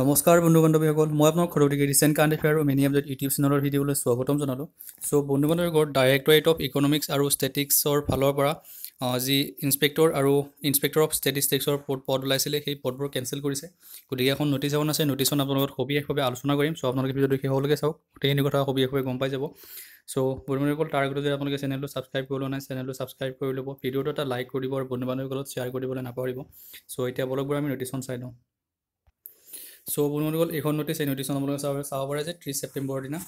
নমস্কাৰ বন্ধু বান্ধৱীসকল মই আপোনাৰ খৰতিকে ৰিচেণ্ট কাৰেণ্ট এফেয়াৰ আৰু মেনি এপ ইউটিউব চেনেলৰ ভিডিঅ'লৈ স্বাগতম জনালোঁ চ' বন্ধু বান্ধৱীসকল ডাইৰেক্টৰেট অফ ইকনমিক্স আৰু ষ্টেটিক্সৰ ফালৰ পৰা যি ইনস্পেক্টৰ আৰু ইনস্পেক্টৰ অফ ষ্টেটিষ্টিক্সৰ পদ পদ ওলাইছিলে সেই পদবোৰ কেঞ্চেল কৰিছে গতিকে এখন ন'টিছ এখন আছে ন'টিছখন আপোনাৰ লগত সবিশেষভাৱে আলোচনা কৰিম চ' আপোনালোকে ভিডিঅ'টো শেষলৈকে চাওক গোটেইখিনি কথা সবিশেষভাৱে গম পাই যাব চ' বন্ধু বান্ধৱীসকল তাৰ আগতে যদি আপোনালোকে চেনেলটো ছাবস্ক্ৰাইব কৰিব নাই চেনেলটো ছাবস্ক্ৰাইব কৰি ল'ব ভিডিঅ'টো এটা লাইক কৰিব আৰু বন্ধু বান্ধৱীসকলত শ্বেয়াৰ কৰিবলৈ নাপাহৰিব চ' এতিয়া বলকবোৰ আমি ন'টিছখন চাই লওঁ চ' আপোনালোকক এইখন নটিছ এই নটিছখন আপোনালোকে চাব চাব পাৰে যে ত্ৰিছ ছেপ্টেম্বৰৰ দিনা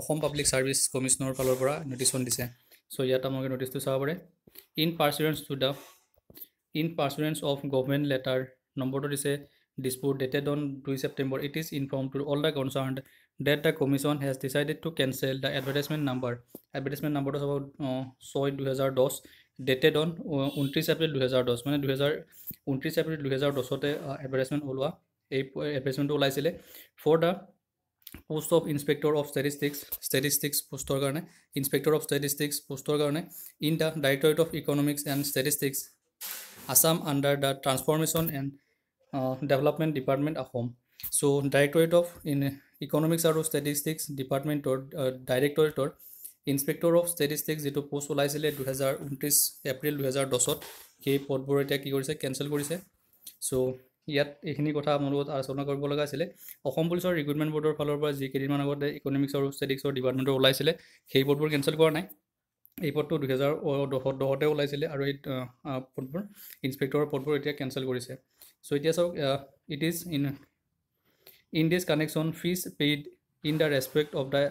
অসম পাব্লিক ছাৰ্ভিচ কমিশ্যনৰ ফালৰ পৰা নটিছখন দিছে চ' ইয়াত আপোনালোকে নটিছটো চাব পাৰে in pursuance to the in pursuance of government letter নম্বৰটো দিছে ডিছপুট ডেটেড অন দুই September it is inform to all the concern that the commission has decided to cancel the advertisement number advertisement নাম্বাৰটো চাব ছয় দুহেজাৰ দহ ডেটেড অন ঊনত্ৰিছ এপ্ৰিল দুহেজাৰ দহ মানে দুহেজাৰ ঊনত্ৰিছ এপ্ৰিল দুহেজাৰ দহতে এডভাৰ্টাইজমেণ্ট ওলোৱা এই এডভাৰ্টাইজমেণ্টটো ওলাইছিলে for the post of inspector of statistics statistics পোষ্টৰ কাৰণে ইনস্পেক্টৰ অফ ষ্টেটিষ্টিক্স পোষ্টৰ কাৰণে in the directorate of economics and statistics Assam under the transformation and development department Assam so' directorate of in economics আৰু ষ্টেটিষ্টিক্স ডিপাৰ্টমেণ্টৰ ডাইৰেক্টৰেটৰ ইনস্পেক্টৰ অফ ষ্টেটিষ্টিক্স যিটো post ওলাইছিলে দুহেজাৰ ঊনত্ৰিছ এপ্ৰিল দুহেজাৰ দহত সেই পদবোৰ এতিয়া কি কৰিছে কেঞ্চেল কৰিছে চ' ইয়াত এইখিনি কথা মোৰ লগত আলোচনা কৰিব লগা আছিলে অসম পুলিচৰ ৰিক্ৰুইটমেণ্ট বৰ্ডৰ ফালৰ পৰা যিকেইদিনমান আগতে ইকনমিক্স আৰু ষ্টেটিক্সৰ ডিপাৰ্টমেণ্টৰ ওলাইছিলে সেই পদবোৰ কেঞ্চেল কৰা নাই এই পদটো দুহেজাৰ দহত দহতে ওলাইছিলে আৰু এই পদবোৰ ইঞ্চপেক্টৰৰ পদবোৰ এতিয়া কেঞ্চেল কৰিছে চ' এতিয়া চাওক it is in in this connection fees paid in the respect of the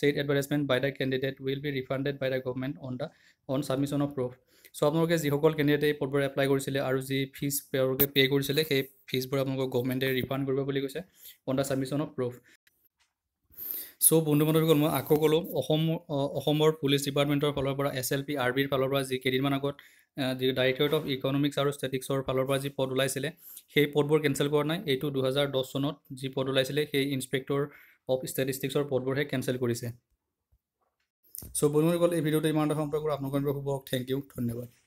said advertisement by the candidate will be refunded by the government on the on submission of proof so' আপোনালোকে যিসকল কেণ্ডিডেটে এই পদবোৰ apply কৰিছিলে আৰু যি fees তেওঁলোকে pay' কৰিছিলে সেই ফিজবোৰ আপোনালোকক গভৰ্ণমেণ্টে ৰিফাণ্ড কৰিব বুলি কৈছে on the submission of proof so' বন্ধু বান্ধৱীসকল মই আকৌ ক'লোঁ অসম অসমৰ পুলিচ ডিপাৰ্টমেণ্টৰ ফালৰ পৰা এছ এল পি আৰ বিৰ ফালৰ পৰা যি কেইদিনমান আগত যি ডাইৰেক্টৰেট অফ ইকনমিক্স আৰু ষ্টেটিক্সৰ ফালৰ পৰা যি পদ ওলাইছিলে সেই পদবোৰ কেঞ্চেল কৰা নাই এইটো দুহেজাৰ দহ চনত যি পদ ওলাইছিলে সেই ইনস্পেক্টৰ অফ ষ্টেটিষ্টিক্সৰ পদবোৰহে কেঞ্চেল কৰিছে চ' বন্ধুসকল এই ভিডিঅ'টো ইমানটা সম্পৰ্কত আপোনালোকৰ বাবে হ'ব থেংক ইউ ধন্যবাদ